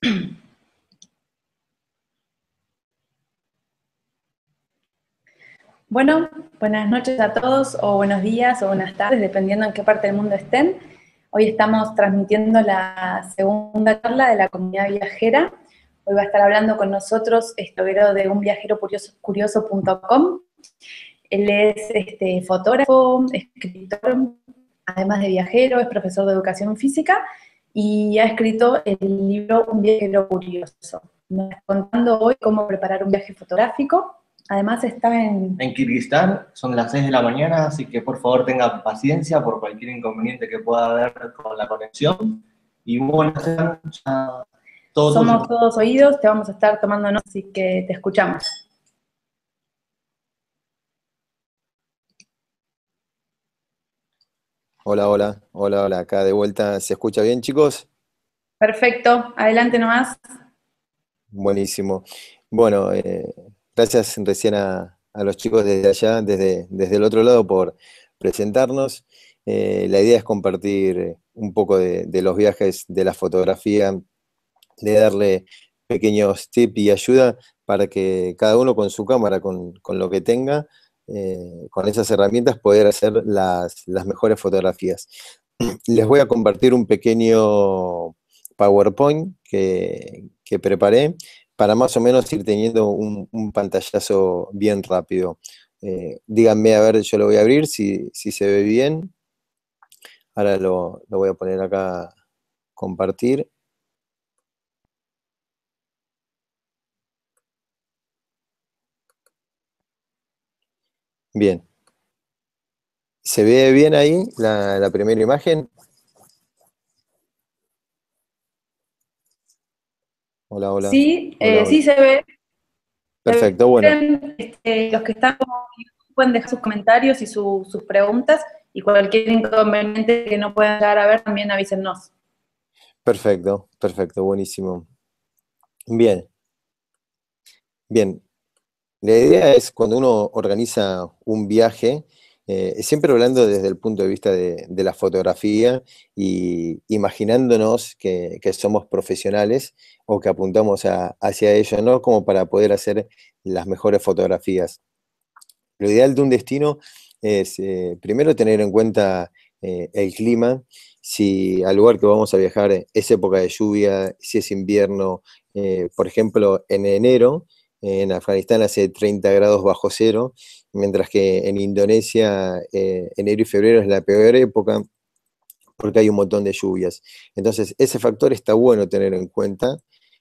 Bueno, buenas noches a todos, o buenos días, o buenas tardes, dependiendo en qué parte del mundo estén. Hoy estamos transmitiendo la segunda charla de la comunidad viajera. Hoy va a estar hablando con nosotros Estoguero de unviajerocurioso.com. Él es este, fotógrafo, escritor, además de viajero, es profesor de educación física y ha escrito el libro Un viajero curioso. Nos contando hoy cómo preparar un viaje fotográfico. Además está en... En Kirguistán, son las 6 de la mañana, así que por favor tenga paciencia por cualquier inconveniente que pueda haber con la conexión. Y buenas noches. Todos Somos todos oídos, te vamos a estar tomando, así que te escuchamos. Hola, hola, hola, hola, acá de vuelta. ¿Se escucha bien, chicos? Perfecto, adelante nomás. Buenísimo. Bueno, eh, gracias recién a, los chicos desde allá, desde, el otro lado, por presentarnos. Eh, la idea es compartir un poco de, los viajes, de la fotografía, de darle pequeños tips y ayuda para que cada uno con su cámara, con lo que tenga, eh, con esas herramientas poder hacer las, mejores fotografías. Les voy a compartir un pequeño PowerPoint que, preparé para más o menos ir teniendo un, pantallazo bien rápido. Eh, díganme, a ver, yo lo voy a abrir si, se ve bien. Ahora lo, lo voy a poner acá, compartir. Bien. ¿Se ve bien ahí la, primera imagen? Hola, hola. Sí, eh, sí se ve. Perfecto, bueno. Este, los que están pueden dejar sus comentarios y sus preguntas y cualquier inconveniente que no puedan llegar a ver también avísennos. Perfecto, perfecto, buenísimo. Bien. Bien, la idea es cuando uno organiza un viaje, eh, siempre hablando desde el punto de vista de, la fotografía y imaginándonos que, somos profesionales o que apuntamos hacia ello, ¿no? Como para poder hacer las mejores fotografías. Lo ideal de un destino es eh, primero tener en cuenta eh, el clima, si al lugar que vamos a viajar es época de lluvia, si es invierno, por ejemplo, en enero, en Afganistán hace 30 grados bajo cero, mientras que en Indonesia eh, enero y febrero es la peor época porque hay un montón de lluvias. Entonces, ese factor está bueno tener en cuenta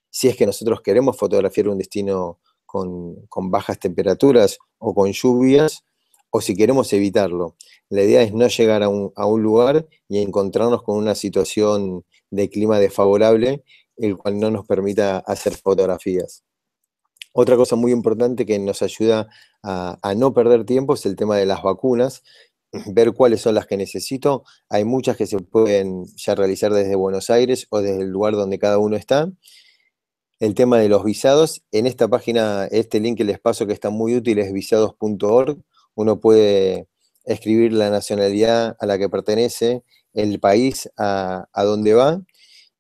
si es que nosotros queremos fotografiar un destino con, bajas temperaturas o con lluvias, o si queremos evitarlo. La idea es no llegar a un, lugar y encontrarnos con una situación de clima desfavorable, el cual no nos permita hacer fotografías. Otra cosa muy importante que nos ayuda a, no perder tiempo es el tema de las vacunas ver cuáles son las que necesito. Hay muchas que se pueden ya realizar desde Buenos Aires o desde el lugar donde cada uno está. El tema de los visados, en esta página, este link que les paso que está muy útil es visados.org. Uno puede escribir la nacionalidad a la que pertenece, el país a, a dónde va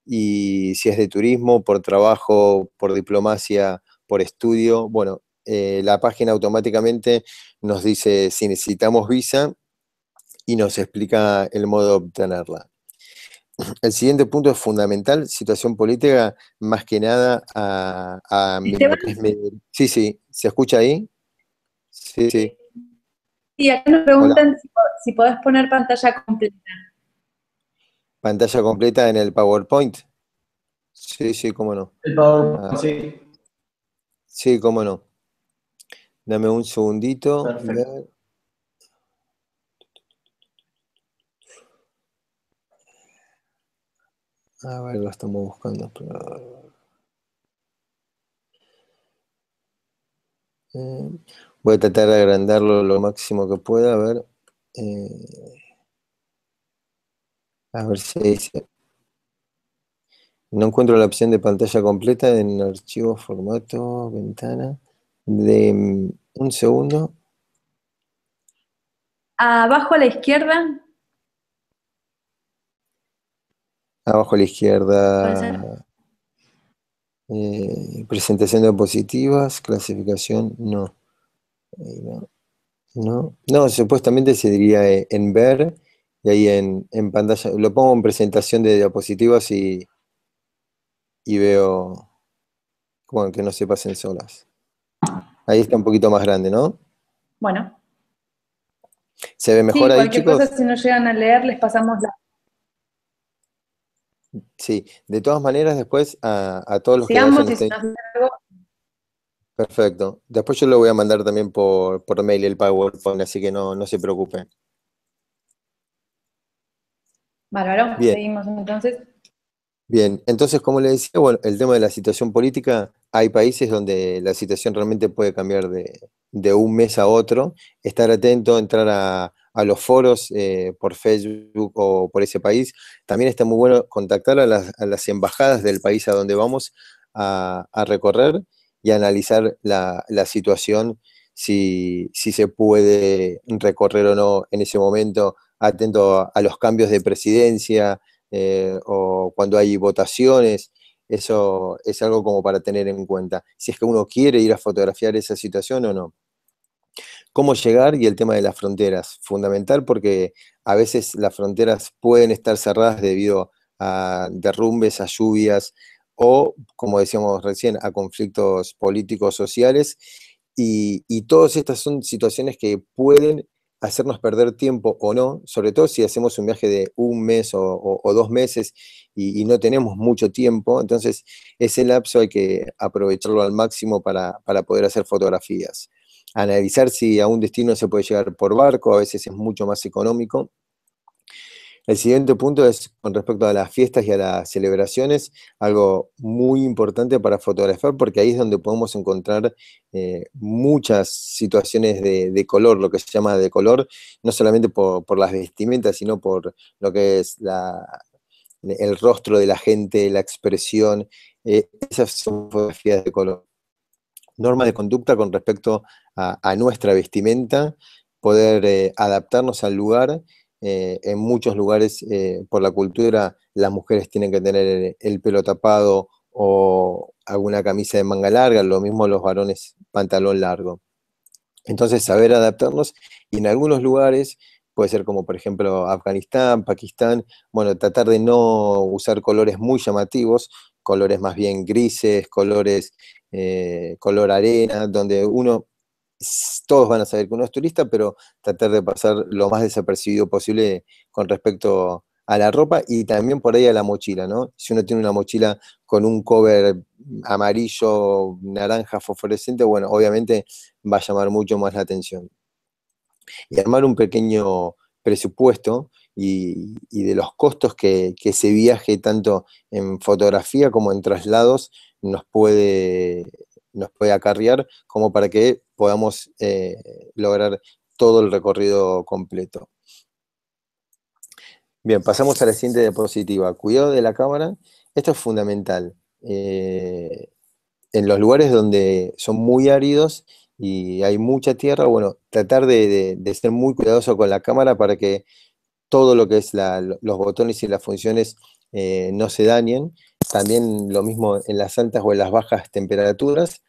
y si es de turismo, por trabajo, por diplomacia por estudio, bueno, eh, la página automáticamente nos dice si necesitamos visa y nos explica el modo de obtenerla. El siguiente punto es fundamental, situación política, más que nada a... sí, sí, ¿se escucha ahí? Sí, sí. Y acá nos preguntan si, podés poner pantalla completa. ¿Pantalla completa en el PowerPoint? Sí, sí, cómo no. PowerPoint, ah. sí. Sí, cómo no. Dame un segundito. A ver, lo estamos buscando. Eh, voy a tratar de agrandarlo lo máximo que pueda. A ver. Eh, a ver si dice. No encuentro la opción de pantalla completa en archivo, formato, ventana. De mm, un segundo. Abajo a la izquierda. Abajo a la izquierda. Eh, presentación de diapositivas, clasificación, no. no. no. No, supuestamente se diría eh, en ver y ahí en, en pantalla. Lo pongo en presentación de diapositivas y y veo que no se pasen solas. Ahí está un poquito más grande, ¿no? Bueno. ¿Se ve mejor ahí, chicos? si no llegan a leer, les pasamos la... Sí, de todas maneras, después a, todos los que... Sigamos Perfecto. Después yo lo voy a mandar también por, por mail el PowerPoint, así que no, no se preocupen. Bárbaro, seguimos entonces. Bien, entonces, como le decía, bueno, el tema de la situación política, hay países donde la situación realmente puede cambiar de, un mes a otro. Estar atento, entrar a, los foros eh, por Facebook o por ese país. También está muy bueno contactar a las, embajadas del país a donde vamos a, recorrer y analizar la, la situación, si, si, se puede recorrer o no en ese momento, atento a, los cambios de presidencia, eh, o cuando hay votaciones, eso es algo como para tener en cuenta, si es que uno quiere ir a fotografiar esa situación o no. Cómo llegar y el tema de las fronteras, fundamental porque a veces las fronteras pueden estar cerradas debido a derrumbes, a lluvias o, como decíamos recién, a conflictos políticos, sociales, y todas estas son situaciones que pueden hacernos perder tiempo o no, sobre todo si hacemos un viaje de un mes o, dos meses y, no tenemos mucho tiempo, entonces ese lapso hay que aprovecharlo al máximo para, para poder hacer fotografías. Analizar si a un destino se puede llegar por barco, a veces es mucho más económico, el siguiente punto es con respecto a las fiestas y a las celebraciones, algo muy importante para fotografiar porque ahí es donde podemos encontrar eh, muchas situaciones de, color, lo que se llama de color, no solamente por, las vestimentas, sino por lo que es el rostro de la gente, la expresión, eh, esas son fotografías de color. Norma de conducta con respecto a, nuestra vestimenta, poder eh, adaptarnos al lugar eh, en muchos lugares eh, por la cultura las mujeres tienen que tener el pelo tapado o alguna camisa de manga larga, lo mismo los varones pantalón largo. Entonces, saber adaptarnos y en algunos lugares, puede ser como por ejemplo Afganistán, Pakistán, bueno, tratar de no usar colores muy llamativos, colores más bien grises, colores, eh, color arena, donde uno todos van a saber que uno es turista, pero tratar de pasar lo más desapercibido posible con respecto a la ropa y también por ahí a la mochila, ¿no? Si uno tiene una mochila con un cover amarillo, naranja, fosforescente, bueno, obviamente va a llamar mucho más la atención. Y armar un pequeño presupuesto y, de los costos que, que ese viaje, tanto en fotografía como en traslados, nos puede nos puede acarrear como para que podamos eh, lograr todo el recorrido completo. Bien, pasamos a la siguiente diapositiva. Cuidado de la cámara. Esto es fundamental. Eh, en los lugares donde son muy áridos y hay mucha tierra, bueno, tratar de, ser muy cuidadoso con la cámara para que todo lo que es los botones y las funciones eh, no se dañen también lo mismo en las altas o en las bajas temperaturas,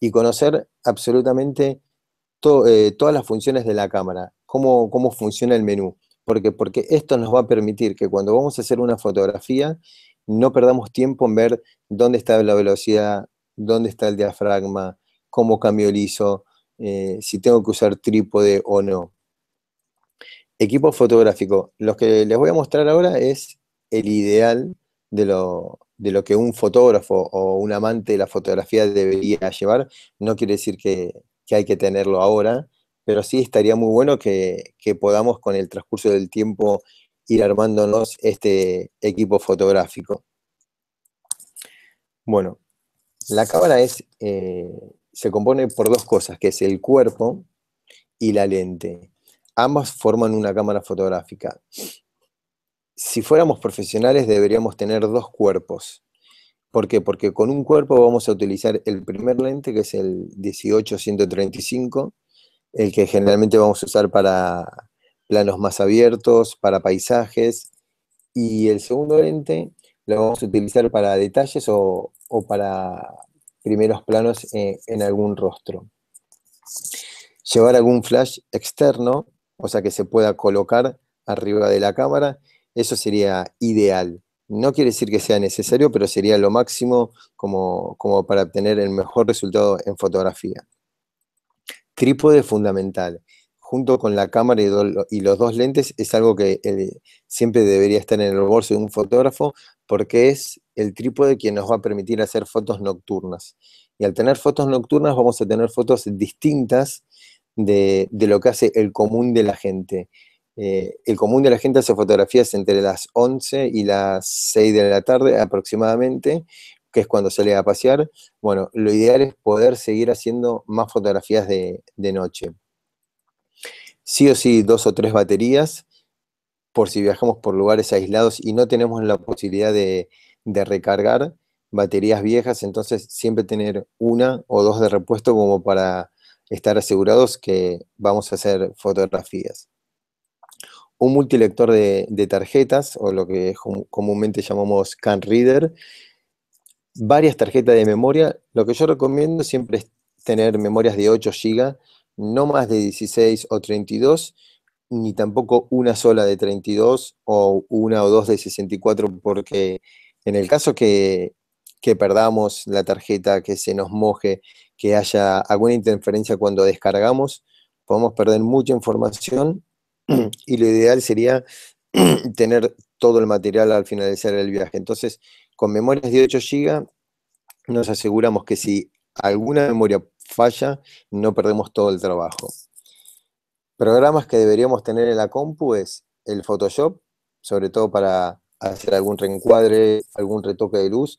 y conocer absolutamente eh, todas las funciones de la cámara, cómo, cómo funciona el menú, porque, porque esto nos va a permitir que cuando vamos a hacer una fotografía no perdamos tiempo en ver dónde está la velocidad, dónde está el diafragma, cómo cambio el ISO, eh, si tengo que usar trípode o no. Equipo fotográfico. Lo que les voy a mostrar ahora es el ideal de lo, de lo que un fotógrafo o un amante de la fotografía debería llevar, no quiere decir que, hay que tenerlo ahora, pero sí estaría muy bueno que, podamos con el transcurso del tiempo ir armándonos este equipo fotográfico. Bueno, la cámara es, eh, se compone por dos cosas, que es el cuerpo y la lente. Ambas forman una cámara fotográfica si fuéramos profesionales deberíamos tener dos cuerpos. ¿Por qué? Porque con un cuerpo vamos a utilizar el primer lente, que es el 18-135, el que generalmente vamos a usar para planos más abiertos, para paisajes, y el segundo lente lo vamos a utilizar para detalles o, para primeros planos en, eh, en algún rostro. Llevar algún flash externo, o sea que se pueda colocar arriba de la cámara eso sería ideal. No quiere decir que sea necesario, pero sería lo máximo como, para obtener el mejor resultado en fotografía. Trípode fundamental. Junto con la cámara y, los dos lentes es algo que eh, siempre debería estar en el bolso de un fotógrafo porque es el trípode quien nos va a permitir hacer fotos nocturnas. Y al tener fotos nocturnas vamos a tener fotos distintas de lo que hace el común de la gente. Eh, el común de la gente hace fotografías entre las 11 y las 6 de la tarde aproximadamente, que es cuando sale a pasear. Bueno, lo ideal es poder seguir haciendo más fotografías de, noche. Sí o sí, dos o tres baterías, por si viajamos por lugares aislados y no tenemos la posibilidad de recargar baterías viejas, entonces siempre tener una o dos de repuesto como para estar asegurados que vamos a hacer fotografías un multilector de, tarjetas, o lo que comúnmente llamamos CAN Reader, varias tarjetas de memoria. Lo que yo recomiendo siempre es tener memorias de 8 GB, no más de 16 o 32, ni tampoco una sola de 32 o una o dos de 64, porque en el caso que, que perdamos la tarjeta, que se nos moje, que haya alguna interferencia cuando descargamos, podemos perder mucha información y lo ideal sería tener todo el material al finalizar el viaje. Entonces, con memorias de 8 GB, nos aseguramos que si alguna memoria falla, no perdemos todo el trabajo. Programas que deberíamos tener en la compu es el Photoshop, sobre todo para hacer algún reencuadre, algún retoque de luz,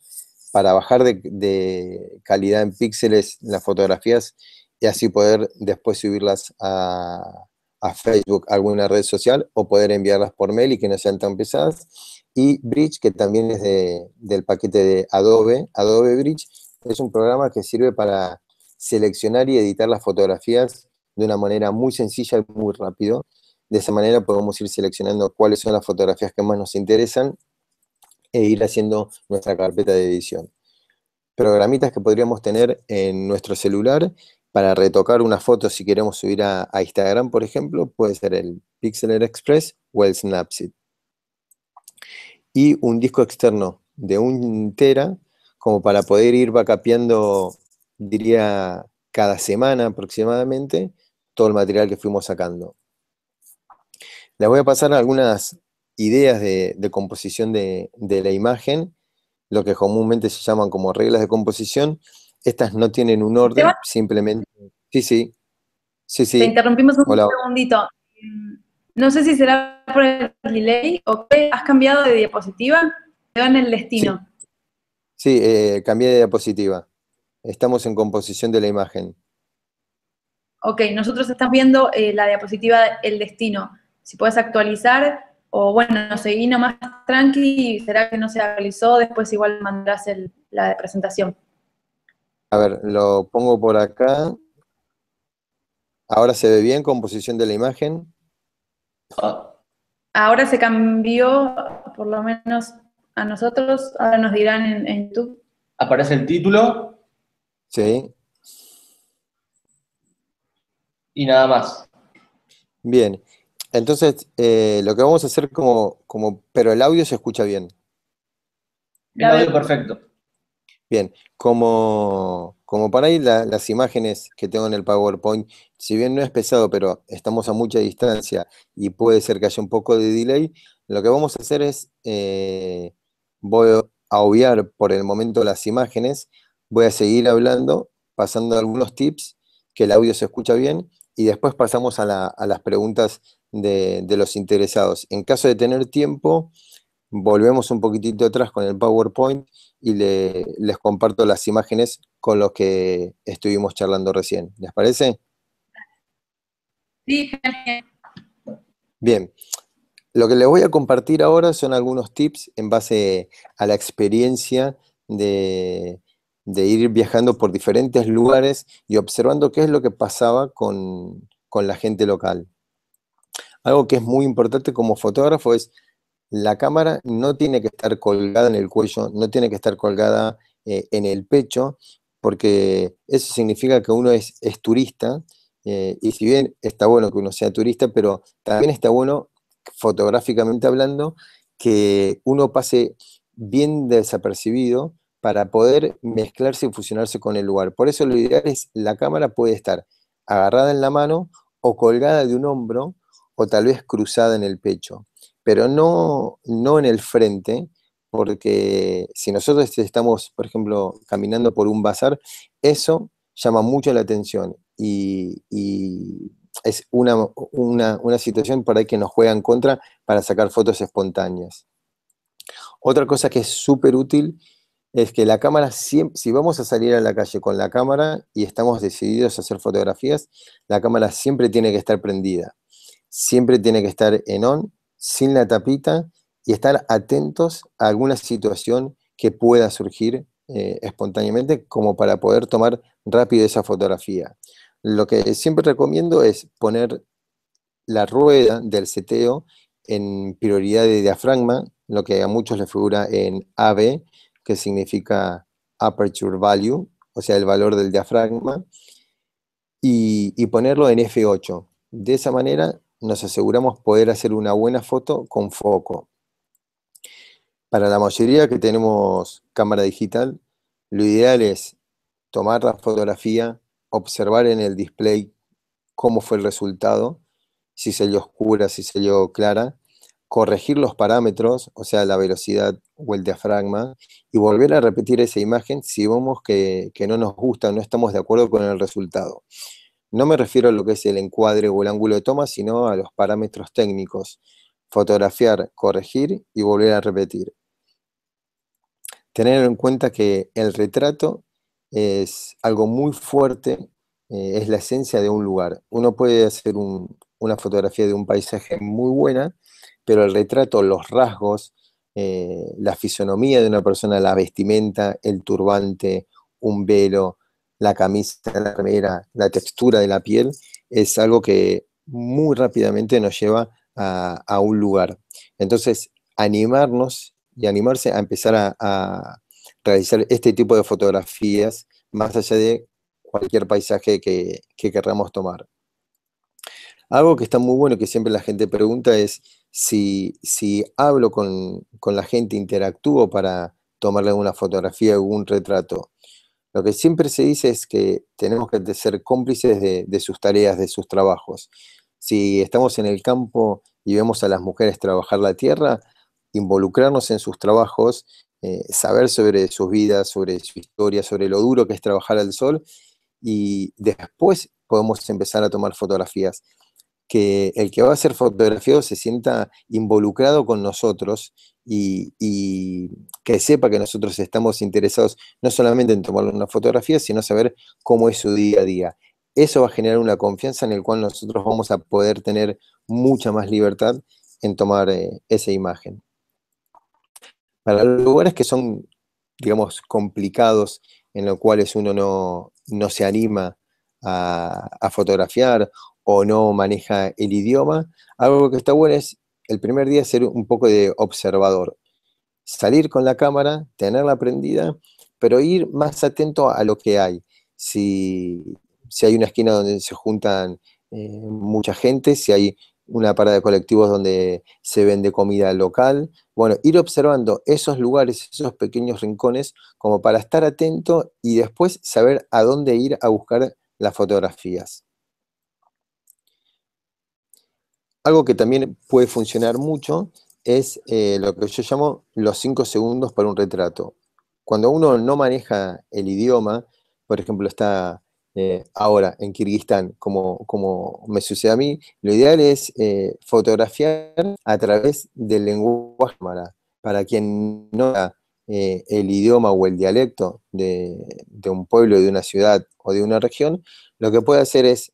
para bajar de, de calidad en píxeles las fotografías y así poder después subirlas a, a Facebook, alguna red social, o poder enviarlas por mail y que no sean tan pesadas. Y Bridge, que también es del paquete de Adobe, Adobe Bridge, es un programa que sirve para seleccionar y editar las fotografías de una manera muy sencilla y muy rápido. De esa manera podemos ir seleccionando cuáles son las fotografías que más nos interesan e ir haciendo nuestra carpeta de edición. Programitas que podríamos tener en nuestro celular para retocar una foto si queremos subir a, Instagram, por ejemplo, puede ser el Pixeler Express o el Snapseed. Y un disco externo de un tera, como para poder ir vacapeando, diría, cada semana aproximadamente, todo el material que fuimos sacando. Les voy a pasar algunas ideas de, composición de la imagen, lo que comúnmente se llaman como reglas de composición, estas no tienen un orden, simplemente. Sí, sí. Sí, Te interrumpimos un segundito. Mm, no sé si será por el delay o qué. ¿Has cambiado de diapositiva? Te en el destino. Sí, eh, cambié de diapositiva. Estamos en composición de la imagen. Ok, nosotros estamos viendo eh, la diapositiva El Destino. Si puedes actualizar, o bueno, seguí nomás tranqui y será que no se actualizó, después igual mandarás la presentación. A ver, lo pongo por acá. Ahora se ve bien composición de la imagen. Ah. Ahora se cambió, por lo menos a nosotros, ahora nos dirán en, YouTube. Aparece el título. Sí. Y nada más. Bien. Entonces, eh, lo que vamos a hacer como, como, pero el audio se escucha bien. El audio perfecto. Bien, como, para ir las imágenes que tengo en el PowerPoint, si bien no es pesado, pero estamos a mucha distancia y puede ser que haya un poco de delay, lo que vamos a hacer es, eh, voy a obviar por el momento las imágenes, voy a seguir hablando, pasando algunos tips, que el audio se escucha bien, y después pasamos a, las preguntas de los interesados. En caso de tener tiempo, volvemos un poquitito atrás con el PowerPoint y les comparto las imágenes con los que estuvimos charlando recién. ¿Les parece? Sí, Bien. Lo que les voy a compartir ahora son algunos tips en base a la experiencia de, ir viajando por diferentes lugares y observando qué es lo que pasaba con la gente local. Algo que es muy importante como fotógrafo es la cámara no tiene que estar colgada en el cuello, no tiene que estar colgada eh, en el pecho, porque eso significa que uno es, turista, eh, y si bien está bueno que uno sea turista, pero también está bueno, fotográficamente hablando, que uno pase bien desapercibido para poder mezclarse y fusionarse con el lugar. Por eso lo ideal es la cámara puede estar agarrada en la mano o colgada de un hombro o tal vez cruzada en el pecho pero no, no en el frente, porque si nosotros estamos, por ejemplo, caminando por un bazar, eso llama mucho la atención y, es una, una, situación para que nos juegan contra para sacar fotos espontáneas. Otra cosa que es súper útil es que la cámara, si vamos a salir a la calle con la cámara y estamos decididos a hacer fotografías, la cámara siempre tiene que estar prendida, siempre tiene que estar en on sin la tapita y estar atentos a alguna situación que pueda surgir eh, espontáneamente como para poder tomar rápido esa fotografía. Lo que siempre recomiendo es poner la rueda del seteo en prioridad de diafragma, lo que a muchos les figura en AB, que significa Aperture Value, o sea, el valor del diafragma, y ponerlo en F8. De esa manera nos aseguramos poder hacer una buena foto con foco. Para la mayoría que tenemos cámara digital, lo ideal es tomar la fotografía, observar en el display cómo fue el resultado, si se dio oscura, si se dio clara, corregir los parámetros, o sea, la velocidad o el diafragma, y volver a repetir esa imagen si vemos que, que no nos gusta, no estamos de acuerdo con el resultado. No me refiero a lo que es el encuadre o el ángulo de toma, sino a los parámetros técnicos. Fotografiar, corregir y volver a repetir. Tener en cuenta que el retrato es algo muy fuerte, eh, es la esencia de un lugar. Uno puede hacer una fotografía de un paisaje muy buena, pero el retrato, los rasgos, eh, la fisonomía de una persona, la vestimenta, el turbante, un velo, la camisa, la remera, la textura de la piel, es algo que muy rápidamente nos lleva a, un lugar. Entonces, animarnos y animarse a empezar a, realizar este tipo de fotografías, más allá de cualquier paisaje que, que querramos tomar. Algo que está muy bueno que siempre la gente pregunta es si, hablo con, con la gente, interactúo para tomarle una fotografía o un retrato. Lo que siempre se dice es que tenemos que ser cómplices de, sus tareas, de sus trabajos. Si estamos en el campo y vemos a las mujeres trabajar la tierra, involucrarnos en sus trabajos, eh, saber sobre sus vidas, sobre su historia, sobre lo duro que es trabajar al sol y después podemos empezar a tomar fotografías que el que va a ser fotografiado se sienta involucrado con nosotros y, que sepa que nosotros estamos interesados no solamente en tomar una fotografía, sino saber cómo es su día a día. Eso va a generar una confianza en el cual nosotros vamos a poder tener mucha más libertad en tomar eh, esa imagen. Para lugares que son, digamos, complicados, en los cuales uno no, se anima a, fotografiar o no maneja el idioma, algo que está bueno es el primer día ser un poco de observador, salir con la cámara, tenerla prendida, pero ir más atento a lo que hay. Si, hay una esquina donde se juntan eh, mucha gente, si hay una parada de colectivos donde se vende comida local. Bueno, ir observando esos lugares, esos pequeños rincones, como para estar atento y después saber a dónde ir a buscar las fotografías. Algo que también puede funcionar mucho es eh, lo que yo llamo los cinco segundos para un retrato. Cuando uno no maneja el idioma, por ejemplo, está eh, ahora en Kirguistán, como, como me sucede a mí, lo ideal es eh, fotografiar a través del lenguaje Para quien no eh, el idioma o el dialecto de, de, un pueblo, de una ciudad o de una región, lo que puede hacer es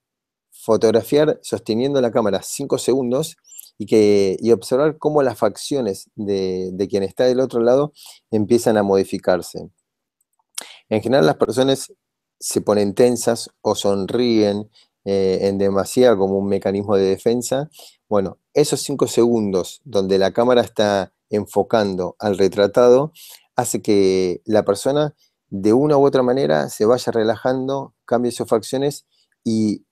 fotografiar sosteniendo la cámara 5 segundos y, que, observar cómo las facciones de, quien está del otro lado empiezan a modificarse. En general las personas se ponen tensas o sonríen eh, en demasiado como un mecanismo de defensa. Bueno, esos 5 segundos donde la cámara está enfocando al retratado hace que la persona de una u otra manera se vaya relajando, cambie sus facciones y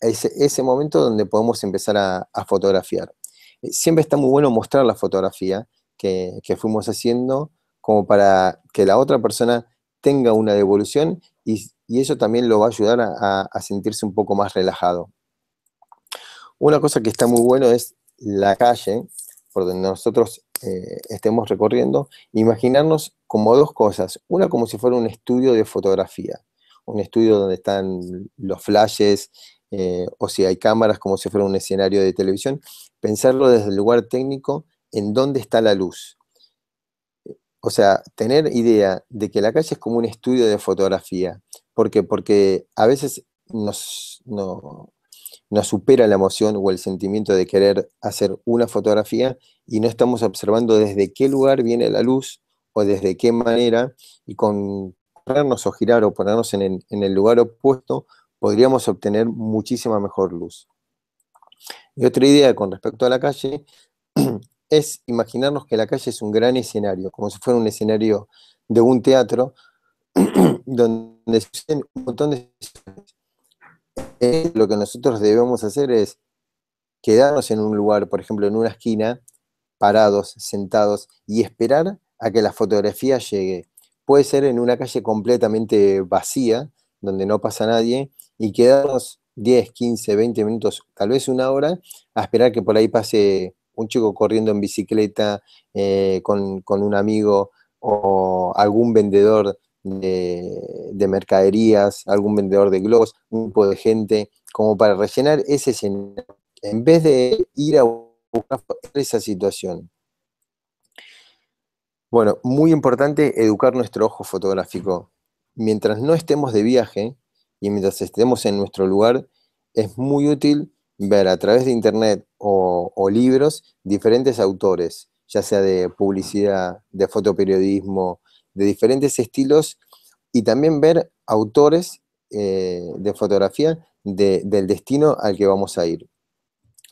ese, momento donde podemos empezar a, fotografiar. Eh, siempre está muy bueno mostrar la fotografía que, fuimos haciendo como para que la otra persona tenga una devolución y, eso también lo va a ayudar a, sentirse un poco más relajado. Una cosa que está muy bueno es la calle, por donde nosotros eh, estemos recorriendo, imaginarnos como dos cosas. Una como si fuera un estudio de fotografía, un estudio donde están los flashes, eh, o si hay cámaras como si fuera un escenario de televisión, pensarlo desde el lugar técnico en dónde está la luz. O sea, tener idea de que la calle es como un estudio de fotografía. Porque a veces nos, supera la emoción o el sentimiento de querer hacer una fotografía y no estamos observando desde qué lugar viene la luz o desde qué manera y con ponernos o girar o ponernos en el lugar opuesto podríamos obtener muchísima mejor luz. Y otra idea con respecto a la calle es imaginarnos que la calle es un gran escenario, como si fuera un escenario de un teatro donde suceden un montón de lo que nosotros debemos hacer es quedarnos en un lugar, por ejemplo, en una esquina, parados, sentados, y esperar a que la fotografía llegue. Puede ser en una calle completamente vacía, donde no pasa nadie, y quedamos 10, 15, 20 minutos, tal vez una hora, a esperar que por ahí pase un chico corriendo en bicicleta eh, con, un amigo o algún vendedor de, de, mercaderías, algún vendedor de globos, un grupo de gente, como para rellenar ese escenario, en vez de ir a buscar esa situación. Bueno, muy importante educar nuestro ojo fotográfico. Mientras no estemos de viaje, y mientras estemos en nuestro lugar, es muy útil ver a través de internet o, libros diferentes autores, ya sea de publicidad, de fotoperiodismo, de diferentes estilos, y también ver autores eh, de fotografía del destino al que vamos a ir.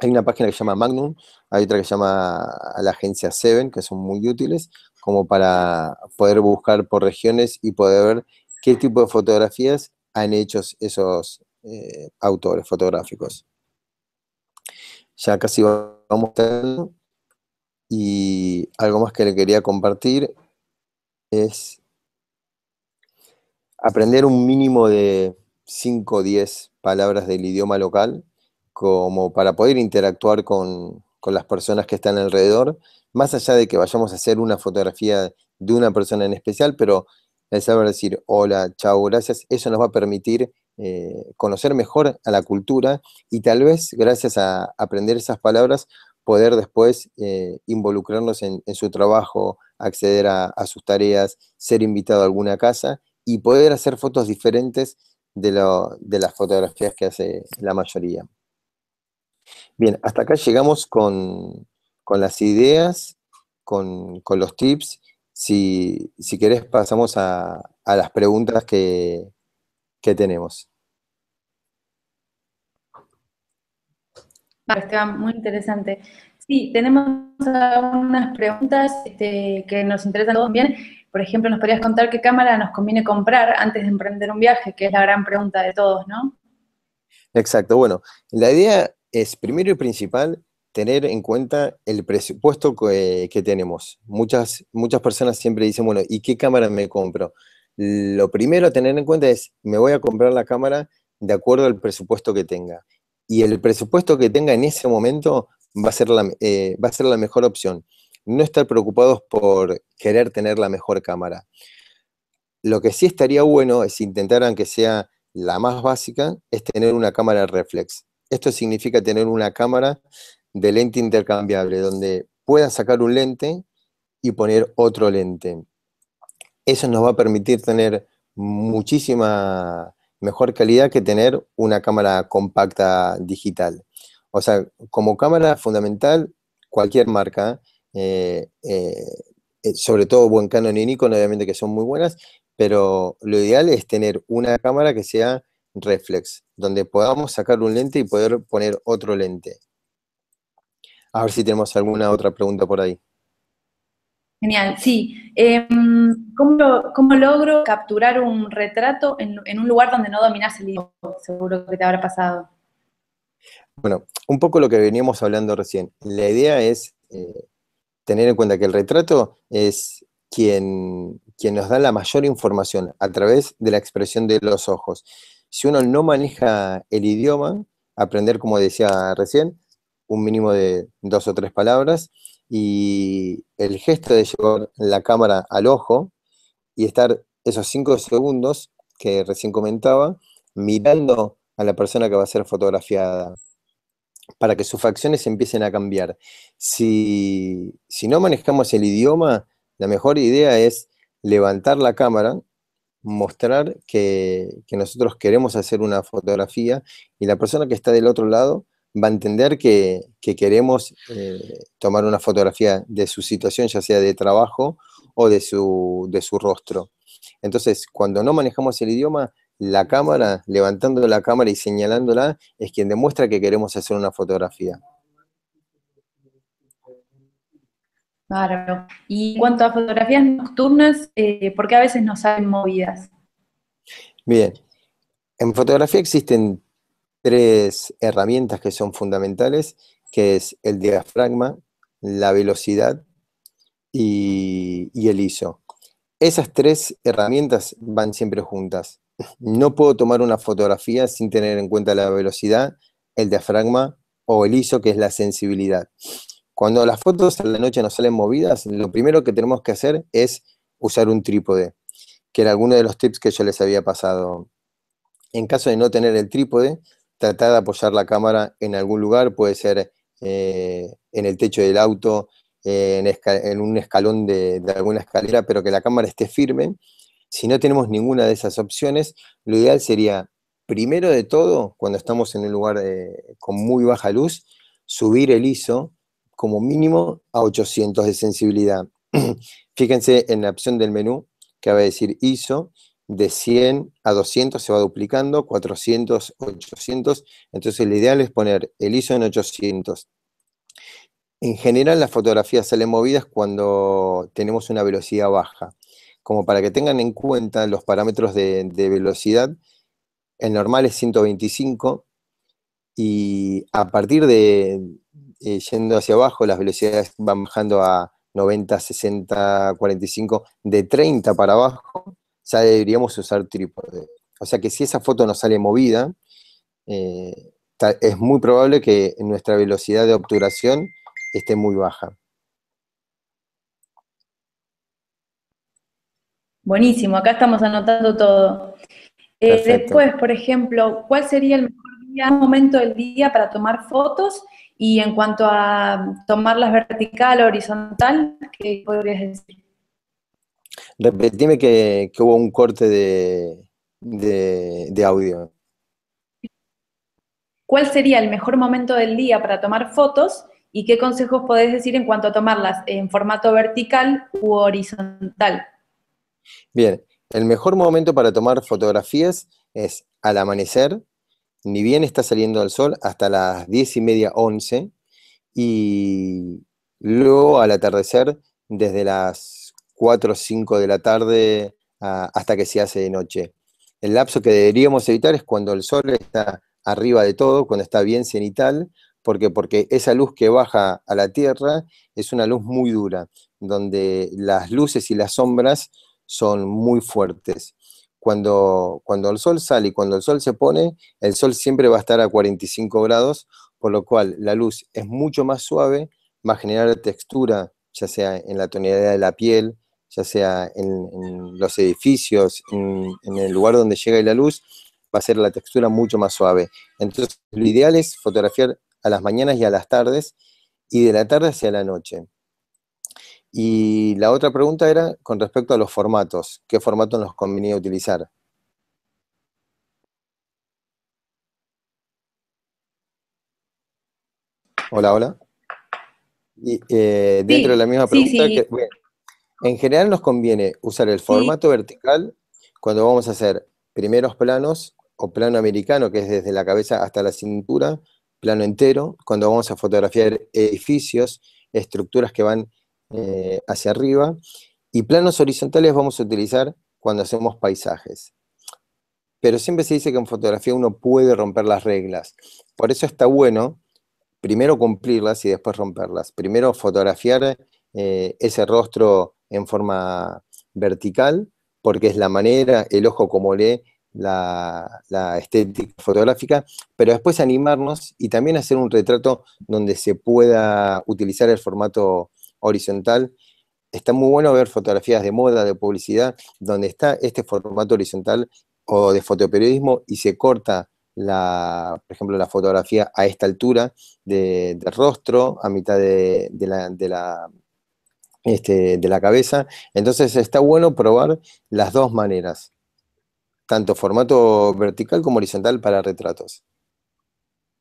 Hay una página que se llama Magnum, hay otra que se llama a la agencia Seven, que son muy útiles, como para poder buscar por regiones y poder ver qué tipo de fotografías han hecho esos eh, autores fotográficos. Ya casi vamos a y algo más que le quería compartir es aprender un mínimo de 5 o 10 palabras del idioma local como para poder interactuar con, con las personas que están alrededor, más allá de que vayamos a hacer una fotografía de una persona en especial, pero el saber decir hola, chao, gracias, eso nos va a permitir eh, conocer mejor a la cultura y tal vez gracias a aprender esas palabras poder después eh, involucrarnos en, su trabajo, acceder a, sus tareas, ser invitado a alguna casa y poder hacer fotos diferentes de, las fotografías que hace la mayoría. Bien, hasta acá llegamos con, las ideas, con, con los tips si, si querés, pasamos a, las preguntas que, tenemos. Esteban, muy interesante. Sí, tenemos algunas preguntas este, que nos interesan todos bien. Por ejemplo, ¿nos podrías contar qué cámara nos conviene comprar antes de emprender un viaje? Que es la gran pregunta de todos, ¿no? Exacto, bueno, la idea es primero y principal tener en cuenta el presupuesto que, tenemos. Muchas, muchas personas siempre dicen, bueno, ¿y qué cámara me compro? Lo primero a tener en cuenta es, me voy a comprar la cámara de acuerdo al presupuesto que tenga. Y el presupuesto que tenga en ese momento va a ser la, eh, va a ser la mejor opción. No estar preocupados por querer tener la mejor cámara. Lo que sí estaría bueno es intentar, aunque sea la más básica, es tener una cámara reflex. Esto significa tener una cámara de lente intercambiable, donde pueda sacar un lente y poner otro lente. Eso nos va a permitir tener muchísima mejor calidad que tener una cámara compacta digital. O sea, como cámara fundamental, cualquier marca, eh, eh, eh, sobre todo buen Canon y Nikon, obviamente que son muy buenas, pero lo ideal es tener una cámara que sea reflex, donde podamos sacar un lente y poder poner otro lente. A ver si tenemos alguna otra pregunta por ahí. Genial, sí. Em, ¿cómo, logro capturar un retrato en, un lugar donde no dominas el idioma? Seguro que te habrá pasado. Bueno, un poco lo que veníamos hablando recién. La idea es eh, tener en cuenta que el retrato es quien nos da la mayor información a través de la expresión de los ojos. Si uno no maneja el idioma, aprender, como decía recién, un mínimo de dos o tres palabras, y el gesto de llevar la cámara al ojo y estar esos cinco segundos que recién comentaba, mirando a la persona que va a ser fotografiada, para que sus facciones empiecen a cambiar. Si, no manejamos el idioma, la mejor idea es levantar la cámara, mostrar que, que nosotros queremos hacer una fotografía y la persona que está del otro lado va a entender que, queremos eh, tomar una fotografía de su situación, ya sea de trabajo o de su, de su rostro. Entonces, cuando no manejamos el idioma, la cámara, levantando la cámara y señalándola, es quien demuestra que queremos hacer una fotografía. Claro. Y en cuanto a fotografías nocturnas, eh, ¿por qué a veces no salen movidas? Bien. En fotografía existen tres herramientas que son fundamentales, que es el diafragma, la velocidad y, el ISO. Esas tres herramientas van siempre juntas. No puedo tomar una fotografía sin tener en cuenta la velocidad, el diafragma o el ISO, que es la sensibilidad. Cuando las fotos a la noche nos salen movidas, lo primero que tenemos que hacer es usar un trípode, que era uno de los tips que yo les había pasado. En caso de no tener el trípode, tratar de apoyar la cámara en algún lugar, puede ser eh, en el techo del auto, en, un escalón de, alguna escalera, pero que la cámara esté firme. Si no tenemos ninguna de esas opciones, lo ideal sería, primero de todo, cuando estamos en un lugar eh, con muy baja luz, subir el ISO como mínimo a 800 de sensibilidad. Fíjense en la opción del menú que va a decir ISO, de 100 a 200 se va duplicando, 400, 800. Entonces, el ideal es poner el ISO en 800. En general, las fotografías salen movidas cuando tenemos una velocidad baja. Como para que tengan en cuenta los parámetros de, velocidad, el normal es 125 y a partir de eh, yendo hacia abajo, las velocidades van bajando a 90, 60, 45, de 30 para abajo ya deberíamos usar trípode. O sea que si esa foto no sale movida, eh, es muy probable que nuestra velocidad de obturación esté muy baja. Buenísimo, acá estamos anotando todo. Eh, después, por ejemplo, ¿cuál sería el mejor momento del día para tomar fotos? Y en cuanto a tomarlas vertical o horizontal, ¿qué podrías decir? Repetime que, hubo un corte de, audio. ¿Cuál sería el mejor momento del día para tomar fotos y qué consejos podés decir en cuanto a tomarlas en formato vertical u horizontal? Bien, el mejor momento para tomar fotografías es al amanecer, ni bien está saliendo el sol, hasta las diez y media, once, y luego al atardecer, desde las 4 o 5 de la tarde hasta que se hace de noche. El lapso que deberíamos evitar es cuando el sol está arriba de todo, cuando está bien cenital, porque, porque esa luz que baja a la Tierra es una luz muy dura, donde las luces y las sombras son muy fuertes. Cuando, cuando el sol sale y cuando el sol se pone, el sol siempre va a estar a 45 grados, por lo cual la luz es mucho más suave, va a generar textura, ya sea en la tonalidad de la piel, ya sea en, los edificios, en, el lugar donde llega la luz, va a ser la textura mucho más suave. Entonces, lo ideal es fotografiar a las mañanas y a las tardes, y de la tarde hacia la noche. Y la otra pregunta era con respecto a los formatos, ¿qué formato nos convenía utilizar? Hola, hola. Y, eh, dentro de la misma pregunta, Que, en general nos conviene usar el formato vertical cuando vamos a hacer primeros planos o plano americano, que es desde la cabeza hasta la cintura, plano entero, cuando vamos a fotografiar edificios, estructuras que van eh, hacia arriba, y planos horizontales vamos a utilizar cuando hacemos paisajes. Pero siempre se dice que en fotografía uno puede romper las reglas. Por eso está bueno primero cumplirlas y después romperlas. Primero fotografiar eh, ese rostro en forma vertical, porque es la manera, el ojo como lee la, estética fotográfica, pero después animarnos y también hacer un retrato donde se pueda utilizar el formato horizontal. Está muy bueno ver fotografías de moda, de publicidad, donde está este formato horizontal o de fotoperiodismo y se corta la, por ejemplo, la fotografía a esta altura de, rostro, a mitad de, la, este, de la cabeza. Entonces está bueno probar las dos maneras, tanto formato vertical como horizontal para retratos.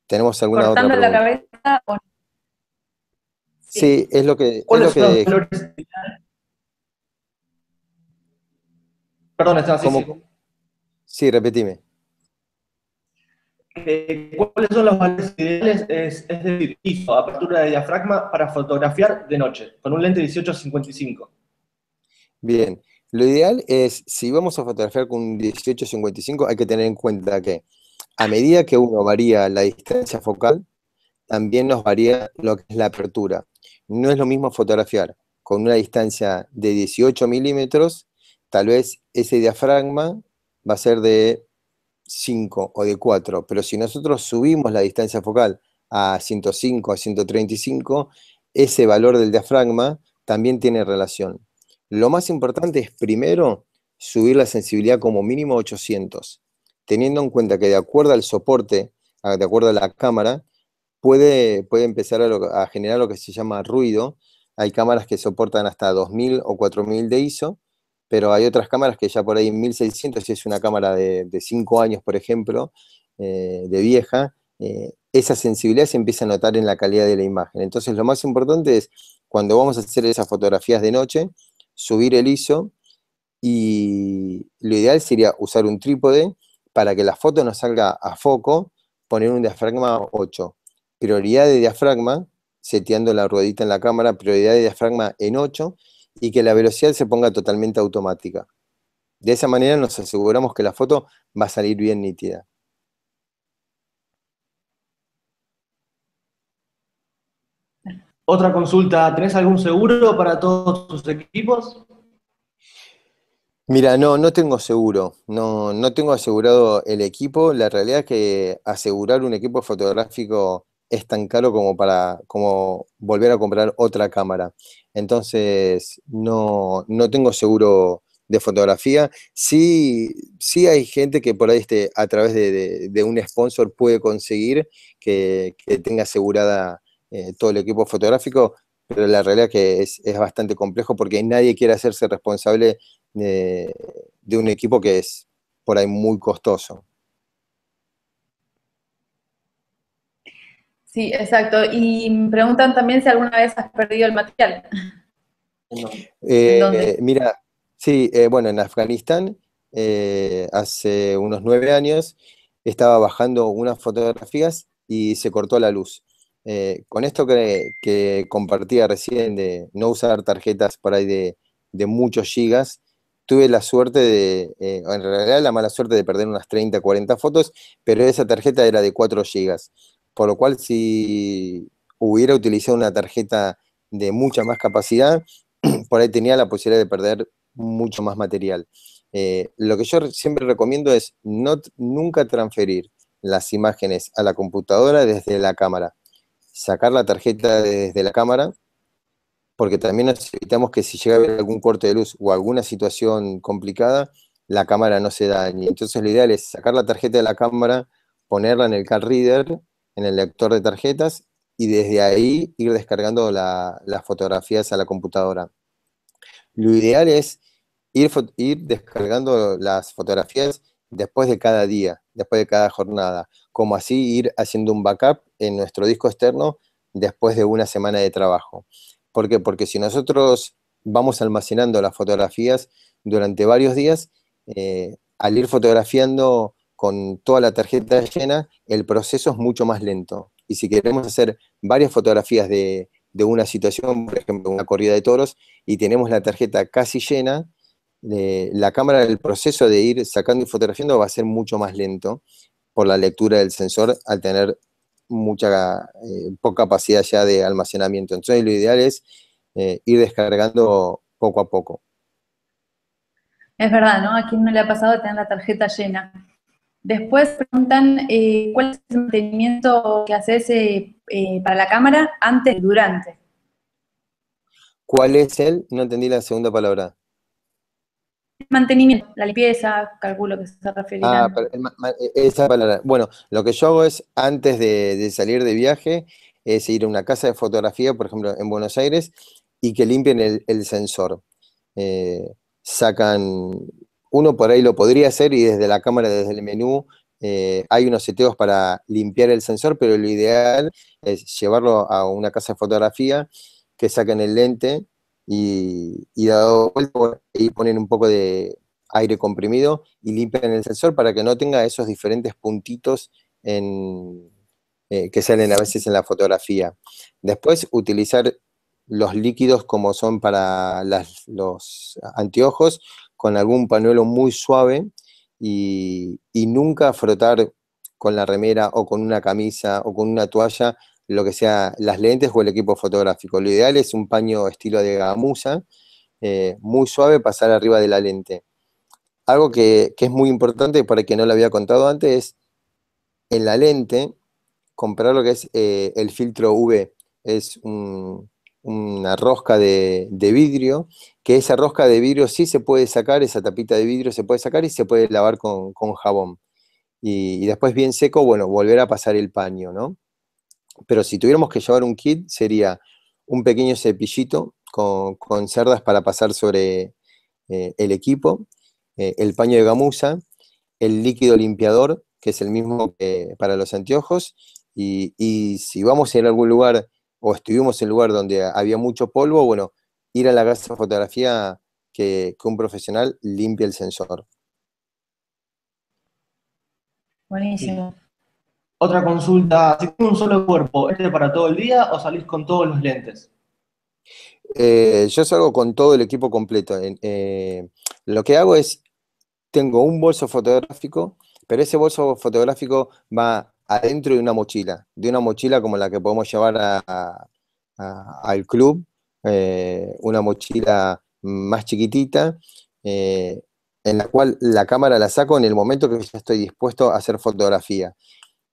¿Tenemos alguna otra pregunta? la cabeza o... sí. sí, es lo que... es Perdón, estaba así. Sí, repetime cuáles son los valores ideales, es, decir, apertura de diafragma para fotografiar de noche, con un lente 18-55. Bien, lo ideal es, si vamos a fotografiar con un 18 hay que tener en cuenta que a medida que uno varía la distancia focal, también nos varía lo que es la apertura. No es lo mismo fotografiar con una distancia de 18 milímetros, tal vez ese diafragma va a ser de 5 o de 4, pero si nosotros subimos la distancia focal a 105, a 135, ese valor del diafragma también tiene relación. Lo más importante es primero subir la sensibilidad como mínimo 800, teniendo en cuenta que de acuerdo al soporte, de acuerdo a la cámara, puede, puede empezar a, a generar lo que se llama ruido. Hay cámaras que soportan hasta 2000 o 4000 de ISO, pero hay otras cámaras que ya por ahí en 1600, si es una cámara de 5 años, por ejemplo, eh, de vieja, eh, esa sensibilidad se empieza a notar en la calidad de la imagen. Entonces lo más importante es, cuando vamos a hacer esas fotografías de noche, subir el ISO y lo ideal sería usar un trípode para que la foto no salga a foco, poner un diafragma 8. Prioridad de diafragma, seteando la ruedita en la cámara, prioridad de diafragma en 8 y que la velocidad se ponga totalmente automática. De esa manera nos aseguramos que la foto va a salir bien nítida. Otra consulta, ¿tenés algún seguro para todos tus equipos? Mira, no, no tengo seguro, no, no tengo asegurado el equipo. La realidad es que asegurar un equipo fotográfico es tan caro como para como volver a comprar otra cámara. Entonces, no, no tengo seguro de fotografía. Sí, sí hay gente que por ahí este, a través de, un sponsor puede conseguir que, tenga asegurada eh, todo el equipo fotográfico, pero la realidad es que es, bastante complejo porque nadie quiere hacerse responsable de un equipo que es por ahí muy costoso. Sí, exacto. Y preguntan también si alguna vez has perdido el material. Eh, mira, sí, eh, bueno, en Afganistán, eh, hace unos nueve años, estaba bajando unas fotografías y se cortó la luz. con esto que, compartía recién de no usar tarjetas por ahí de, muchos gigas, tuve la suerte de, en realidad la mala suerte de perder unas 30, 40 fotos, pero esa tarjeta era de 4 gigas. Por lo cual, si hubiera utilizado una tarjeta de mucha más capacidad, por ahí tenía la posibilidad de perder mucho más material. Eh, lo que yo siempre recomiendo es no, nunca transferir las imágenes a la computadora desde la cámara. Sacar la tarjeta desde la cámara, porque también necesitamos que si llega a haber algún corte de luz o alguna situación complicada, la cámara no se dañe. Entonces lo ideal es sacar la tarjeta de la cámara, ponerla en el card reader en el lector de tarjetas y desde ahí ir descargando las fotografías a la computadora. Lo ideal es ir, descargando las fotografías después de cada día, después de cada jornada, como así ir haciendo un backup en nuestro disco externo después de una semana de trabajo. ¿Por qué? Porque si nosotros vamos almacenando las fotografías durante varios días, eh, al ir fotografiando con toda la tarjeta llena, el proceso es mucho más lento. Y si queremos hacer varias fotografías de, una situación, por ejemplo, una corrida de toros, y tenemos la tarjeta casi llena, eh, la cámara, el proceso de ir sacando y fotografiando va a ser mucho más lento por la lectura del sensor al tener mucha eh, poca capacidad ya de almacenamiento. Entonces lo ideal es eh, ir descargando poco a poco. Es verdad, ¿no? ¿A quién no le ha pasado tener la tarjeta llena? Después preguntan eh, cuál es el mantenimiento que haces eh, eh, para la cámara antes y durante. ¿Cuál es el? No entendí la segunda palabra. Mantenimiento, la limpieza, calculo que se refiriendo. Ah, esa palabra. Bueno, lo que yo hago es antes de, salir de viaje, es ir a una casa de fotografía, por ejemplo, en Buenos Aires, y que limpien el, sensor. sacan uno por ahí lo podría hacer y desde la cámara, desde el menú, eh, hay unos seteos para limpiar el sensor, pero lo ideal es llevarlo a una casa de fotografía, que saquen el lente y, ponen un poco de aire comprimido y limpian el sensor para que no tenga esos diferentes puntitos eh, que salen a veces en la fotografía. Después utilizar los líquidos como son para los anteojos, con algún pañuelo muy suave y, nunca frotar con la remera o con una camisa o con una toalla lo que sea las lentes o el equipo fotográfico. Lo ideal es un paño estilo de gamuza, eh, muy suave, pasar arriba de la lente. Algo que, es muy importante para que no lo había contado antes es en la lente comprar lo que es eh, el filtro V Es un, una rosca de, vidrio, que esa rosca de vidrio sí se puede sacar, esa tapita de vidrio se puede sacar y se puede lavar con, jabón. Y, después bien seco, bueno, volver a pasar el paño, ¿no? Pero si tuviéramos que llevar un kit, sería un pequeño cepillito con, cerdas para pasar sobre eh, el equipo, eh, el paño de gamuza, el líquido limpiador, que es el mismo que para los anteojos, y, si vamos en a algún lugar o estuvimos en lugar donde había mucho polvo, bueno, ir a la casa de fotografía que, un profesional limpie el sensor. Buenísimo. Otra consulta, si tienes un solo cuerpo, ¿este para todo el día o salís con todos los lentes? Eh, yo salgo con todo el equipo completo. Eh, lo que hago es, tengo un bolso fotográfico, pero ese bolso fotográfico va adentro de una mochila, de una mochila como la que podemos llevar al club, eh, una mochila más chiquitita, eh, en la cual la cámara la saco en el momento que ya estoy dispuesto a hacer fotografía.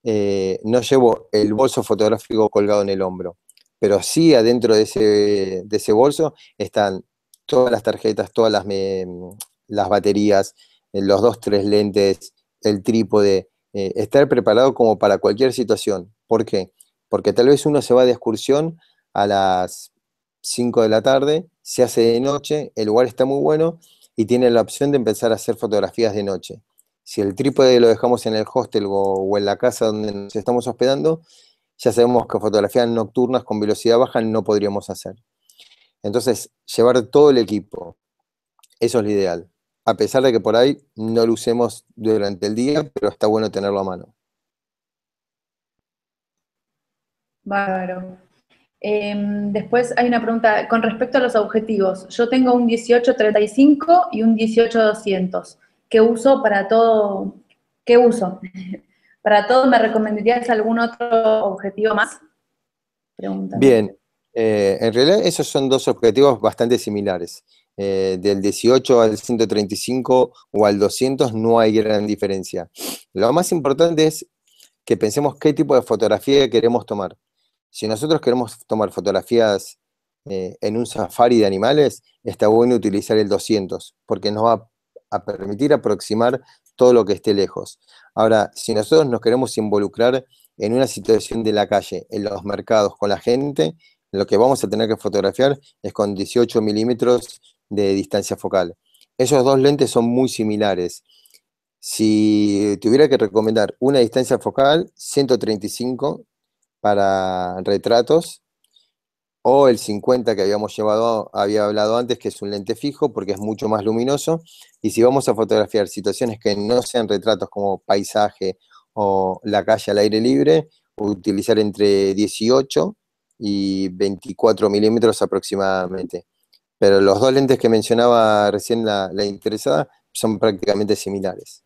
Eh, no llevo el bolso fotográfico colgado en el hombro, pero sí adentro de ese, bolso están todas las tarjetas, todas las, mm, las baterías, los dos, tres lentes, el trípode, eh, estar preparado como para cualquier situación. ¿Por qué? Porque tal vez uno se va de excursión a las 5 de la tarde, se hace de noche, el lugar está muy bueno y tiene la opción de empezar a hacer fotografías de noche. Si el trípode lo dejamos en el hostel o, o en la casa donde nos estamos hospedando, ya sabemos que fotografías nocturnas con velocidad baja no podríamos hacer. Entonces, llevar todo el equipo, eso es lo ideal a pesar de que por ahí no lo usemos durante el día, pero está bueno tenerlo a mano. Bárbaro. Em, después hay una pregunta con respecto a los objetivos. Yo tengo un 1835 y un 18200. ¿Qué uso para todo? ¿Qué uso? ¿Para todo me recomendarías algún otro objetivo más? Pregunta. Bien, eh, en realidad esos son dos objetivos bastante similares. Eh, del 18 al 135 o al 200 no hay gran diferencia. Lo más importante es que pensemos qué tipo de fotografía queremos tomar. Si nosotros queremos tomar fotografías eh, en un safari de animales, está bueno utilizar el 200, porque nos va a permitir aproximar todo lo que esté lejos. Ahora, si nosotros nos queremos involucrar en una situación de la calle, en los mercados, con la gente, lo que vamos a tener que fotografiar es con 18 milímetros de distancia focal. Esos dos lentes son muy similares. Si tuviera que recomendar una distancia focal, 135 para retratos o el 50 que habíamos llevado, había hablado antes, que es un lente fijo porque es mucho más luminoso. Y si vamos a fotografiar situaciones que no sean retratos como paisaje o la calle al aire libre, utilizar entre 18 y 24 milímetros aproximadamente pero los dos lentes que mencionaba recién la, interesada son prácticamente similares.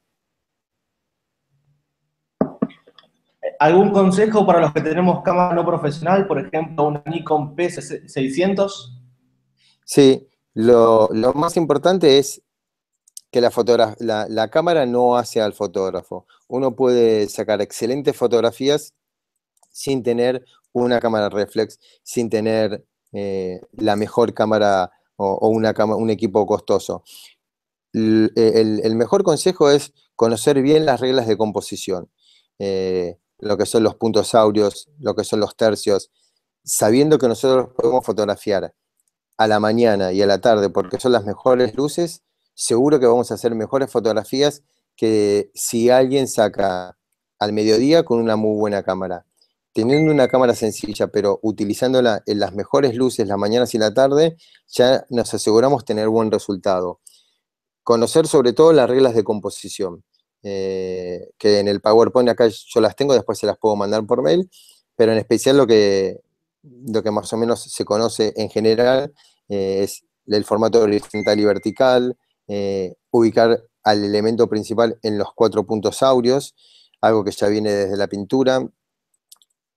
¿Algún consejo para los que tenemos cámara no profesional? Por ejemplo, una Nikon P600. Sí, lo, más importante es que la, cámara no hace al fotógrafo. Uno puede sacar excelentes fotografías sin tener una cámara reflex, sin tener eh, la mejor cámara o, una cama, un equipo costoso. Eh, el, mejor consejo es conocer bien las reglas de composición, eh, lo que son los puntos áureos, lo que son los tercios, sabiendo que nosotros podemos fotografiar a la mañana y a la tarde porque son las mejores luces, seguro que vamos a hacer mejores fotografías que si alguien saca al mediodía con una muy buena cámara teniendo una cámara sencilla, pero utilizándola en las mejores luces, las mañanas y la tarde, ya nos aseguramos tener buen resultado. Conocer sobre todo las reglas de composición, eh, que en el PowerPoint acá yo las tengo, después se las puedo mandar por mail, pero en especial lo que, lo que más o menos se conoce en general eh, es el formato horizontal y vertical, eh, ubicar al elemento principal en los cuatro puntos áureos, algo que ya viene desde la pintura,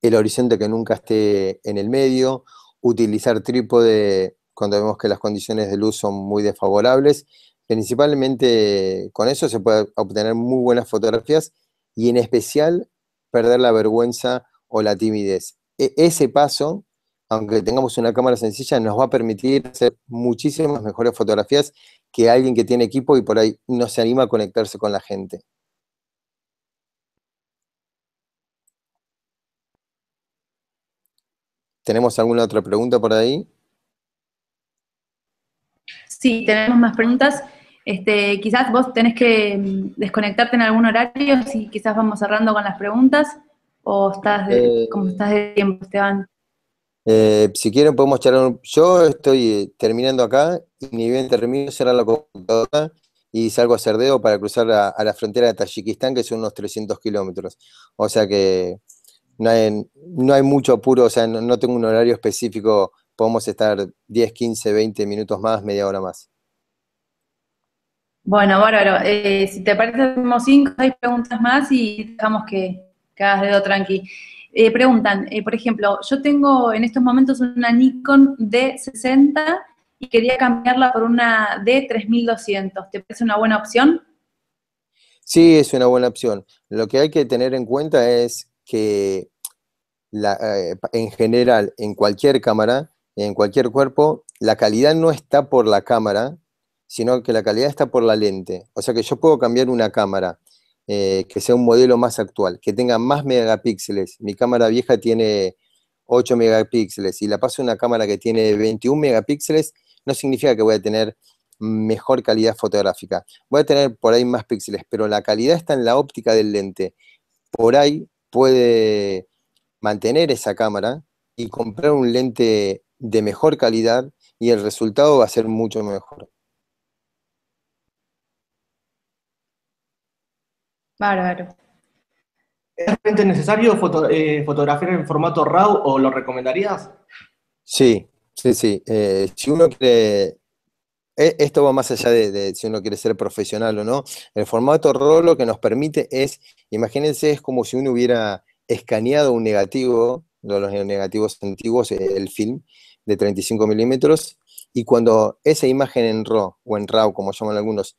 el horizonte que nunca esté en el medio, utilizar trípode cuando vemos que las condiciones de luz son muy desfavorables. Principalmente con eso se puede obtener muy buenas fotografías y en especial perder la vergüenza o la timidez. E, ese paso, aunque tengamos una cámara sencilla, nos va a permitir hacer muchísimas mejores fotografías que alguien que tiene equipo y por ahí no se anima a conectarse con la gente. ¿Tenemos alguna otra pregunta por ahí? Sí, tenemos más preguntas. Este, quizás vos tenés que mm, desconectarte en algún horario, si quizás vamos cerrando con las preguntas, o estás de, eh, estás de tiempo, Esteban. Eh, si quieren podemos charlar. Yo estoy eh, terminando acá, y ni bien termino, cerrar la computadora y salgo a Cerdeo para cruzar a, a la frontera de Tayikistán, que son unos 300 kilómetros. O sea que no hay, no hay mucho apuro, o sea, no, tengo un horario específico, podemos estar 10, 15, 20 minutos más, media hora más. Bueno, bárbaro, eh, si te parece, tenemos 5, hay preguntas más y dejamos que, cada hagas dedo tranqui. Eh, preguntan, eh, por ejemplo, yo tengo en estos momentos una Nikon D60 y quería cambiarla por una D3200. ¿Te parece una buena opción? Sí, es una buena opción. Lo que hay que tener en cuenta es que eh, en general, en cualquier cámara, en cualquier cuerpo, la calidad no está por la cámara, sino que la calidad está por la lente. O sea que yo puedo cambiar una cámara eh, que sea un modelo más actual, que tenga más megapíxeles. Mi cámara vieja tiene 8 megapíxeles y la paso a una cámara que tiene 21 megapíxeles, no significa que voy a tener mejor calidad fotográfica. Voy a tener por ahí más píxeles, pero la calidad está en la óptica del lente. Por ahí puede mantener esa cámara y comprar un lente de mejor calidad y el resultado va a ser mucho mejor. Bárbaro. ¿Es realmente necesario eh, fotografiar en formato RAW o lo recomendarías? Sí, sí, sí. Eh, si uno quiere, e, esto va más allá de, si uno quiere ser profesional o no. El formato RAW lo que nos permite es, imagínense, es como si uno hubiera escaneado un negativo, uno de los negativos antiguos, el film de 35 milímetros, y cuando esa imagen en RAW, o en RAW como llaman algunos,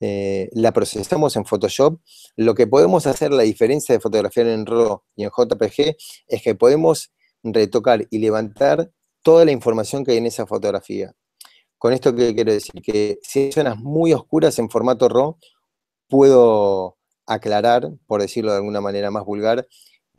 eh, la procesamos en Photoshop, lo que podemos hacer, la diferencia de fotografiar en RAW y en JPG, es que podemos retocar y levantar toda la información que hay en esa fotografía. Con esto que quiero decir, que si hay zonas muy oscuras en formato RAW, puedo aclarar, por decirlo de alguna manera más vulgar,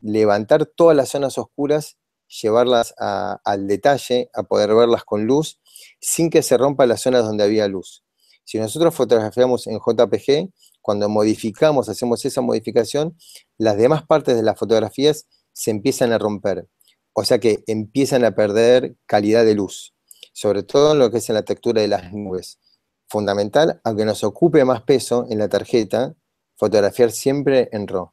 levantar todas las zonas oscuras, llevarlas al detalle, a poder verlas con luz, sin que se rompa las zonas donde había luz. Si nosotros fotografiamos en JPG, cuando modificamos, hacemos esa modificación, las demás partes de las fotografías se empiezan a romper. O sea que empiezan a perder calidad de luz, sobre todo en lo que es en la textura de las nubes. Fundamental, aunque nos ocupe más peso en la tarjeta, fotografiar siempre en RAW.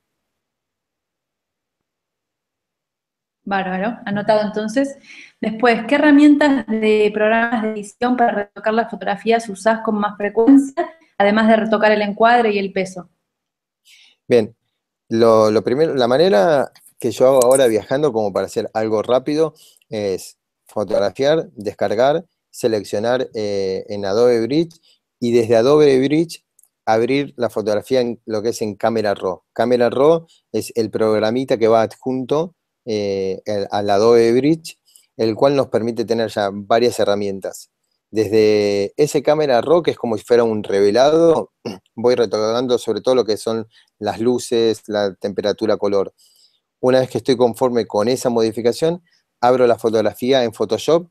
Bárbaro, anotado entonces. Después, ¿qué herramientas de programas de edición para retocar las fotografías usás con más frecuencia, además de retocar el encuadre y el peso? Bien, lo, primero, la manera que yo hago ahora viajando como para hacer algo rápido es fotografiar, descargar, seleccionar eh, en Adobe Bridge y desde Adobe Bridge abrir la fotografía en lo que es en Camera Raw. Camera Raw es el programita que va adjunto eh, al de Bridge, el cual nos permite tener ya varias herramientas. Desde ese cámara RAW, que es como si fuera un revelado, voy retocando sobre todo lo que son las luces, la temperatura, color. Una vez que estoy conforme con esa modificación, abro la fotografía en Photoshop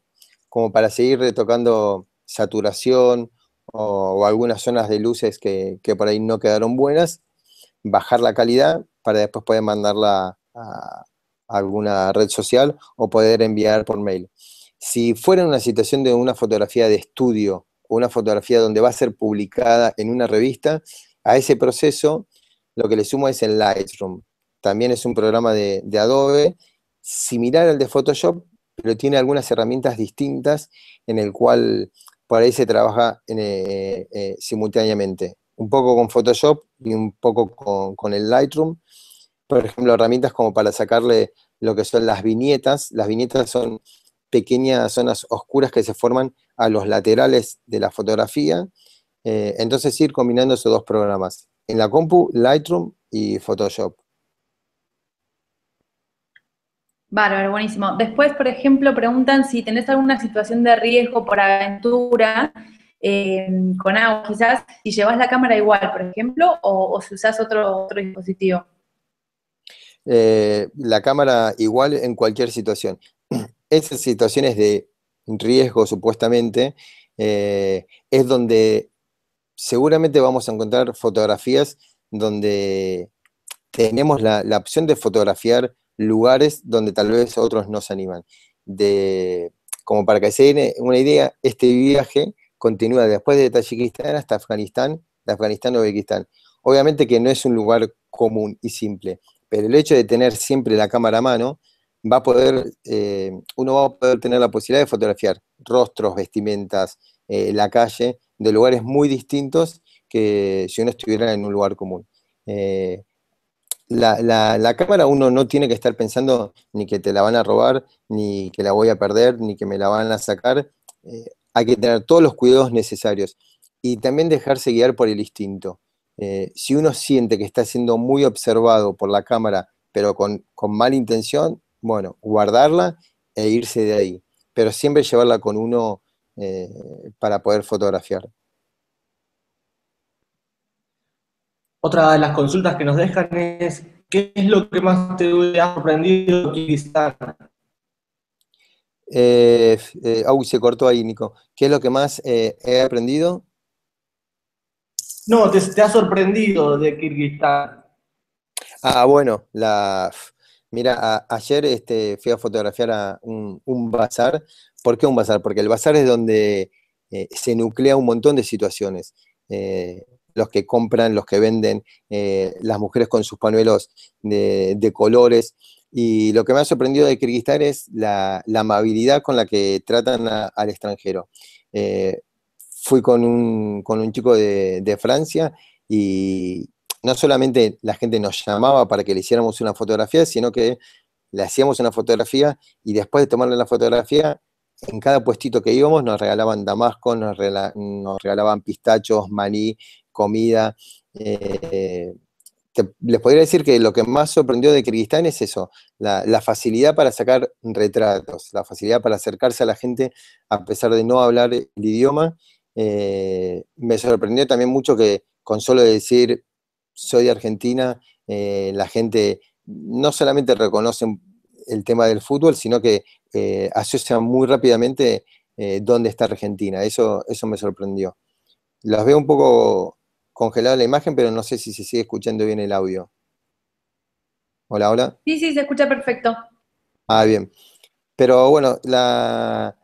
como para seguir retocando saturación o, algunas zonas de luces que, que, por ahí no quedaron buenas, bajar la calidad para después poder mandarla a, alguna red social o poder enviar por mail. Si fuera una situación de una fotografía de estudio o una fotografía donde va a ser publicada en una revista, a ese proceso lo que le sumo es el Lightroom. También es un programa de, Adobe similar al de Photoshop, pero tiene algunas herramientas distintas en el cual por ahí se trabaja en, eh, eh, simultáneamente. Un poco con Photoshop y un poco con, con el Lightroom por ejemplo, herramientas como para sacarle lo que son las viñetas. Las viñetas son pequeñas zonas oscuras que se forman a los laterales de la fotografía. Eh, entonces ir combinando esos dos programas, en la compu, Lightroom y Photoshop. Bárbaro, buenísimo. Después, por ejemplo, preguntan si tenés alguna situación de riesgo por aventura eh, con agua, quizás si llevas la cámara igual, por ejemplo, o, si usás otro, otro dispositivo. Eh, la cámara igual en cualquier situación. Esas situaciones de riesgo, supuestamente, eh, es donde seguramente vamos a encontrar fotografías donde tenemos la, opción de fotografiar lugares donde tal vez otros no se animan. como para que se den una idea, este viaje continúa después de Tayikistán hasta Afganistán, de Afganistán a Uzbekistán. Obviamente que no es un lugar común y simple pero el hecho de tener siempre la cámara a mano, va a poder, eh, uno va a poder tener la posibilidad de fotografiar rostros, vestimentas, eh, la calle, de lugares muy distintos que si uno estuviera en un lugar común. Eh, la, cámara uno no tiene que estar pensando ni que te la van a robar, ni que la voy a perder, ni que me la van a sacar. hay que tener todos los cuidados necesarios y también dejarse guiar por el instinto. Eh, si uno siente que está siendo muy observado por la cámara, pero con, mala intención, bueno, guardarla e irse de ahí. Pero siempre llevarla con uno eh, para poder fotografiar. Otra de las consultas que nos dejan es, ¿qué es lo que más te ha sorprendido eh, eh, se cortó ahí, Nico. ¿Qué es lo que más eh, he aprendido? No, te, ha sorprendido de Kirguistán. Ah, bueno, la... Mira, ayer este, fui a fotografiar a un, bazar. ¿Por qué un bazar? Porque el bazar es donde eh, se nuclea un montón de situaciones. Eh, los que compran, los que venden, eh, las mujeres con sus pañuelos de, colores. Y lo que me ha sorprendido de Kirguistán es la, amabilidad con la que tratan al extranjero fui con un, con un chico de, Francia y no solamente la gente nos llamaba para que le hiciéramos una fotografía, sino que le hacíamos una fotografía y después de tomarle la fotografía, en cada puestito que íbamos nos regalaban damasco, nos, regalaban pistachos, maní, comida. Eh, les podría decir que lo que más sorprendió de Kirguistán es eso, la, facilidad para sacar retratos, la facilidad para acercarse a la gente a pesar de no hablar el idioma eh, me sorprendió también mucho que con solo decir soy Argentina, eh, la gente no solamente reconoce el tema del fútbol, sino que eh, asocia muy rápidamente eh, dónde está Argentina. Eso, eso me sorprendió. Las veo un poco congelada la imagen, pero no sé si se sigue escuchando bien el audio. Hola, hola. Sí, sí, se escucha perfecto. Ah, bien. Pero bueno, la,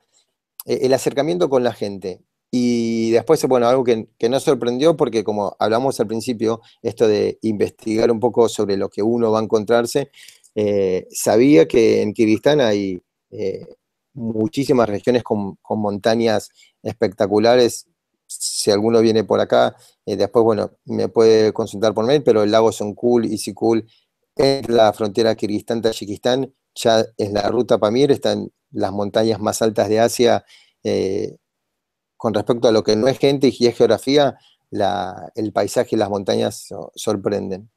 e, el acercamiento con la gente. Y después, bueno, algo que, que, nos sorprendió, porque como hablamos al principio, esto de investigar un poco sobre lo que uno va a encontrarse, eh, sabía que en Kirguistán hay eh, muchísimas regiones con, montañas espectaculares. Si alguno viene por acá, eh, después, bueno, me puede consultar por mail, pero el lago Sonkul y Sikul, es la frontera Kirguistán-Tayikistán, ya es la ruta Pamir, están las montañas más altas de Asia con respecto a lo que no es gente y es geografía, el paisaje y las montañas sorprenden.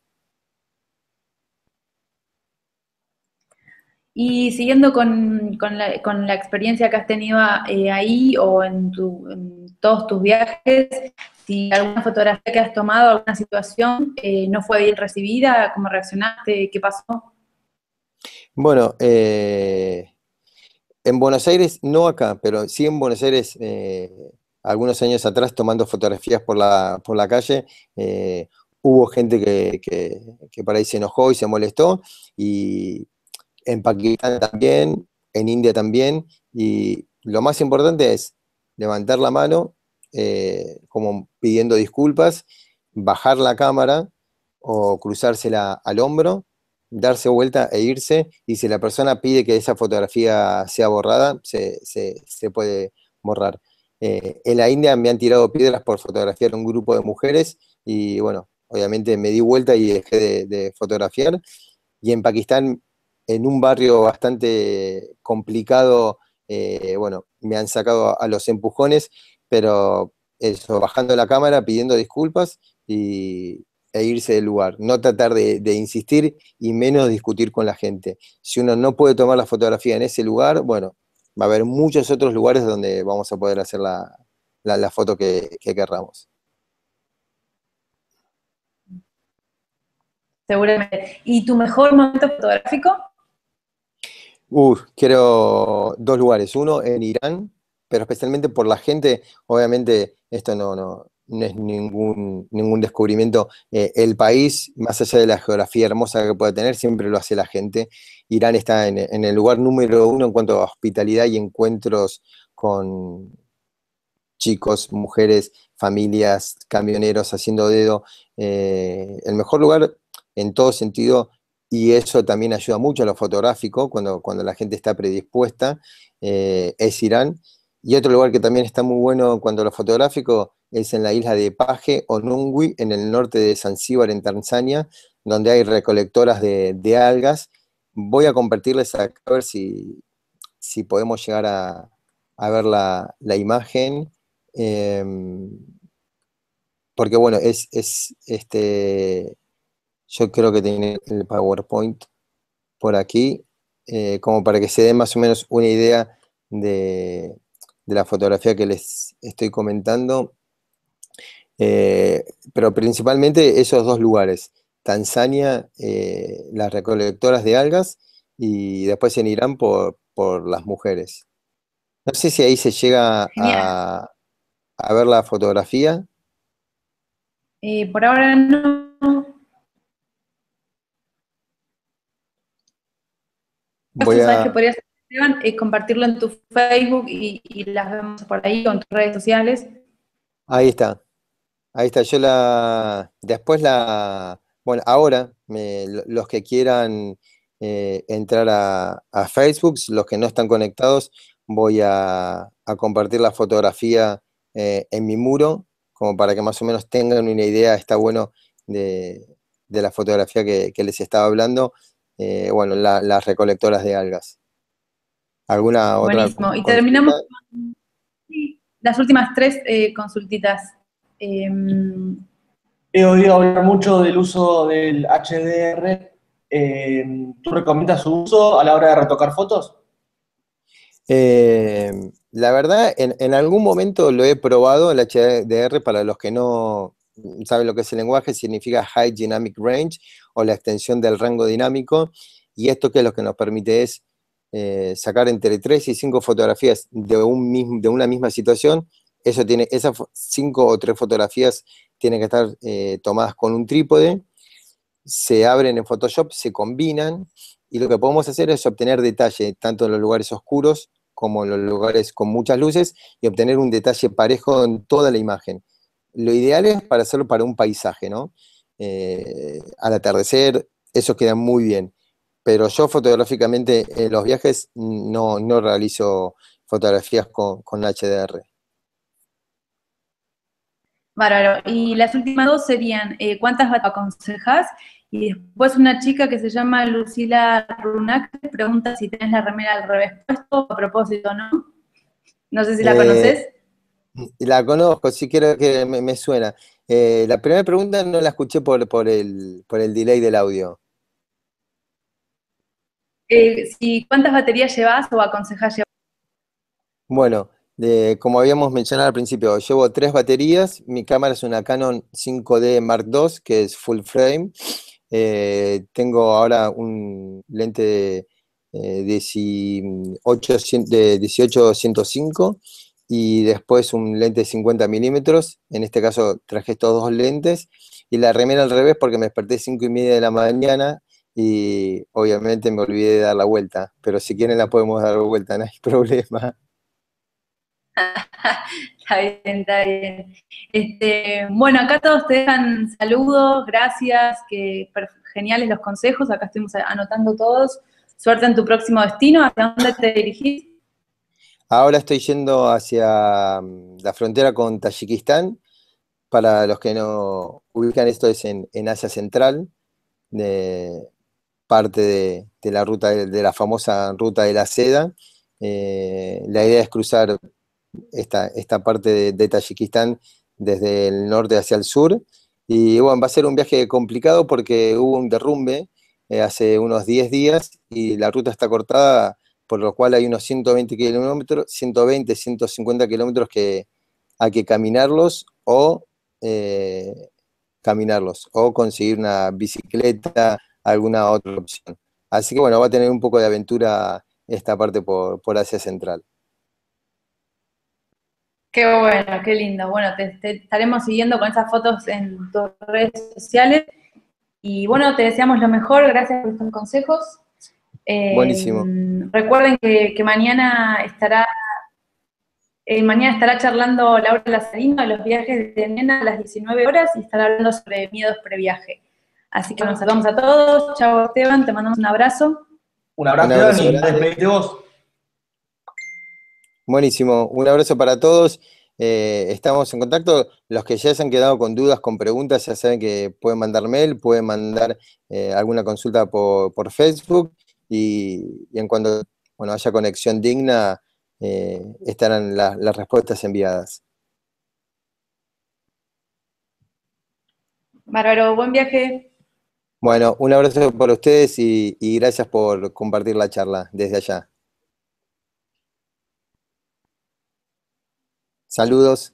Y siguiendo con, la, experiencia que has tenido eh, ahí o en, todos tus viajes, si alguna fotografía que has tomado, alguna situación eh, no fue bien recibida, ¿cómo reaccionaste? ¿Qué pasó? Bueno, eh, en Buenos Aires, no acá, pero sí en Buenos Aires, eh, algunos años atrás, tomando fotografías por la, por la calle, eh, hubo gente que, para ahí se enojó y se molestó, y en Pakistán también, en India también, y lo más importante es levantar la mano, eh, como pidiendo disculpas, bajar la cámara o cruzársela al hombro darse vuelta e irse, y si la persona pide que esa fotografía sea borrada, se, puede borrar. Eh, en la India me han tirado piedras por fotografiar un grupo de mujeres y bueno, obviamente me di vuelta y dejé de, fotografiar. Y en Pakistán, en un barrio bastante complicado, eh, bueno, me han sacado a los empujones, pero eso, bajando la cámara, pidiendo disculpas y, e irse del lugar, no tratar de, insistir y menos discutir con la gente. Si uno no puede tomar la fotografía en ese lugar, bueno, va a haber muchos otros lugares donde vamos a poder hacer la, foto que, querramos. Seguramente. ¿Y tu mejor momento fotográfico? Uf, quiero dos lugares. Uno en Irán, pero especialmente por la gente. Obviamente, esto no, no, no es ningún, ningún descubrimiento. Eh, el país, más allá de la geografía hermosa que pueda tener, siempre lo hace la gente. Irán está en, el lugar número uno en cuanto a hospitalidad y encuentros con chicos, mujeres, familias, camioneros haciendo dedo. Eh, el mejor lugar en todo sentido y eso también ayuda mucho a lo fotográfico cuando, la gente está predispuesta, eh, es Irán. Y otro lugar que también está muy bueno cuando lo fotográfico es en la isla de Paje, o Nungui, en el norte de Zanzíbar, en Tanzania, donde hay recolectoras de, algas. Voy a compartirles acá a ver si, si podemos llegar a, ver la, imagen. Em, porque bueno, es, este. Yo creo que tiene el PowerPoint por aquí, eh, como para que se den más o menos una idea de, de la fotografía que les estoy comentando, eh, pero principalmente esos dos lugares, Tanzania, eh, las recolectoras de algas, y después en Irán por, por las mujeres. No sé si ahí se llega a, a, ver la fotografía. Eh, por ahora no. Voy a... Eh, compartirlo en tu Facebook y, las vemos por ahí, con tus redes sociales. Ahí está. Ahí está. Yo la. Después la. Bueno, ahora, los que quieran eh, entrar a, Facebook, los que no están conectados, voy a, compartir la fotografía eh, en mi muro, como para que más o menos tengan una idea, está bueno, de, la fotografía que, les estaba hablando. bueno, las recolectoras de algas. ¿Alguna Buenísimo. otra? Y terminamos con las últimas tres eh, consultitas. Em, he oído hablar mucho del uso del HDR. Em, ¿Tú recomiendas su uso a la hora de retocar fotos? Em, la verdad, en, algún momento lo he probado, el HDR, para los que no saben lo que es el lenguaje, significa High Dynamic Range o la extensión del rango dinámico. Y esto que es lo que nos permite es eh, sacar entre tres y cinco fotografías de, un, de una misma situación, eso tiene, esas cinco o tres fotografías tienen que estar eh, tomadas con un trípode, se abren en Photoshop, se combinan, y lo que podemos hacer es obtener detalle, tanto en los lugares oscuros como en los lugares con muchas luces, y obtener un detalle parejo en toda la imagen. Lo ideal es para hacerlo para un paisaje, ¿no? Eh, al atardecer, eso queda muy bien pero yo fotográficamente en los viajes no, no realizo fotografías con, HDR. Bárbaro. Y las últimas dos serían, eh, ¿cuántas aconsejas? Y después una chica que se llama Lucila Runac pregunta si tenés la remera al revés puesto a propósito, ¿no? No sé si la eh, conoces. La conozco, sí quiero que me, suena. Eh, la primera pregunta no la escuché por el delay del audio. Eh, ¿cuántas baterías llevas o aconsejas llevar? Bueno, como habíamos mencionado al principio, llevo tres baterías, mi cámara es una Canon 5D Mark II, que es full frame, eh, tengo ahora un lente de, 18, eh, y después un lente de 50 milímetros, en este caso traje estos dos lentes, y la remera al revés porque me desperté 5 y media de la mañana y obviamente me olvidé de dar la vuelta, pero si quieren la podemos dar vuelta, no hay problema. está bien, está bien. Este, bueno, acá todos te dejan saludos, gracias, que geniales los consejos, acá estuvimos anotando todos. Suerte en tu próximo destino, hacia dónde te dirigís? Ahora estoy yendo hacia mm, la frontera con Tayikistán. Para los que no ubican, esto es en, en Asia Central. De, parte de, la ruta de la famosa ruta de la seda. Eh, la idea es cruzar esta, esta parte de, Tayikistán desde el norte hacia el sur. Y bueno, va a ser un viaje complicado porque hubo un derrumbe eh, hace unos 10 días y la ruta está cortada, por lo cual hay unos 120 kilómetros, 120, 150 kilómetros que hay que caminarlos o eh, caminarlos o conseguir una bicicleta alguna otra opción. Así que bueno, va a tener un poco de aventura esta parte por, Asia Central. Qué bueno, qué lindo. Bueno, te, estaremos siguiendo con esas fotos en tus redes sociales. Y bueno, te deseamos lo mejor, gracias por estos consejos. Eh, Buenísimo. Recuerden que, mañana estará eh, mañana estará charlando Laura Lazarino de los viajes de Nena a las 19 horas y estará hablando sobre miedos previaje. Así que nos saludamos a todos. Chao Esteban, te mandamos un abrazo. Un abrazo, un abrazo y Buenísimo, un abrazo para todos. Eh, estamos en contacto. Los que ya se han quedado con dudas, con preguntas, ya saben que pueden mandar mail, pueden mandar eh, alguna consulta por, Facebook y, en cuanto haya conexión digna, eh, estarán las respuestas enviadas. Bárbaro, buen viaje. Bueno, un abrazo por ustedes y gracias por compartir la charla desde allá. Saludos.